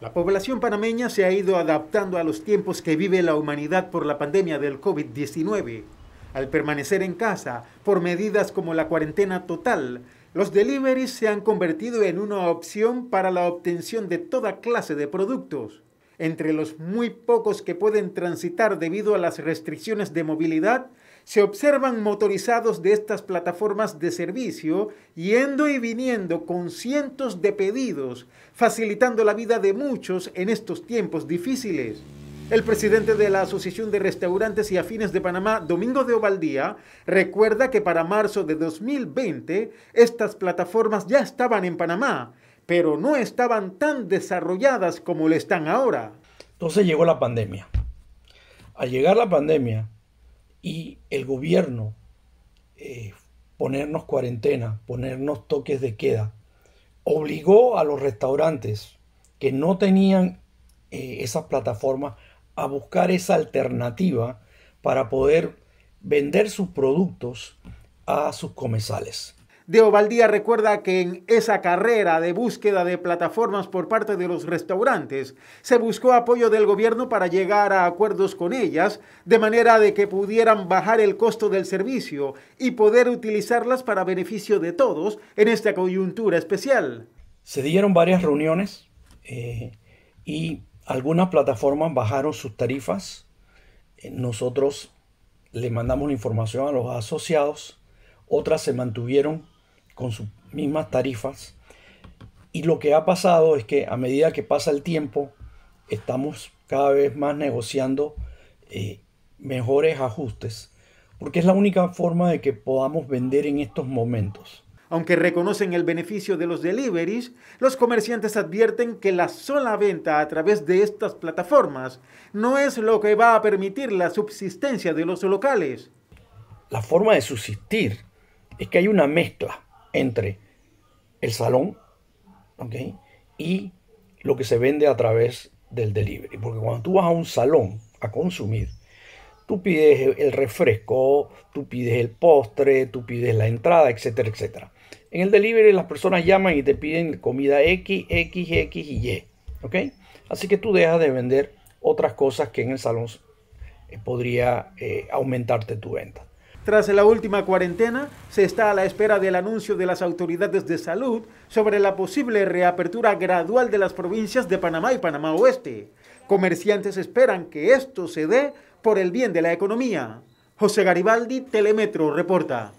La población panameña se ha ido adaptando a los tiempos que vive la humanidad por la pandemia del COVID-19. Al permanecer en casa, por medidas como la cuarentena total, los deliveries se han convertido en una opción para la obtención de toda clase de productos. Entre los muy pocos que pueden transitar debido a las restricciones de movilidad se observan motorizados de estas plataformas de servicio yendo y viniendo con cientos de pedidos, facilitando la vida de muchos en estos tiempos difíciles. El presidente de la Asociación de Restaurantes y Afines de Panamá, Domingo de Ovaldía, recuerda que para marzo de 2020 estas plataformas ya estaban en Panamá, pero no estaban tan desarrolladas como lo están ahora. Entonces llegó la pandemia. Al llegar la pandemia, y el gobierno eh, ponernos cuarentena, ponernos toques de queda, obligó a los restaurantes que no tenían eh, esas plataformas a buscar esa alternativa para poder vender sus productos a sus comensales. De Ovaldía recuerda que en esa carrera de búsqueda de plataformas por parte de los restaurantes, se buscó apoyo del gobierno para llegar a acuerdos con ellas, de manera de que pudieran bajar el costo del servicio y poder utilizarlas para beneficio de todos en esta coyuntura especial. Se dieron varias reuniones eh, y algunas plataformas bajaron sus tarifas. Eh, nosotros le mandamos la información a los asociados, otras se mantuvieron con sus mismas tarifas. Y lo que ha pasado es que a medida que pasa el tiempo, estamos cada vez más negociando eh, mejores ajustes, porque es la única forma de que podamos vender en estos momentos. Aunque reconocen el beneficio de los deliveries, los comerciantes advierten que la sola venta a través de estas plataformas no es lo que va a permitir la subsistencia de los locales. La forma de subsistir es que hay una mezcla entre el salón y lo que se vende a través del delivery. Porque cuando tú vas a un salón a consumir, tú pides el refresco, tú pides el postre, tú pides la entrada, etcétera, etcétera. En el delivery las personas llaman y te piden comida X, X, X y Y. ¿Ok? Así que tú dejas de vender otras cosas que en el salón eh, podría eh, aumentarte tu venta. Tras la última cuarentena, se está a la espera del anuncio de las autoridades de salud sobre la posible reapertura gradual de las provincias de Panamá y Panamá Oeste. Comerciantes esperan que esto se dé por el bien de la economía. José Garibaldi, Telemetro, reporta.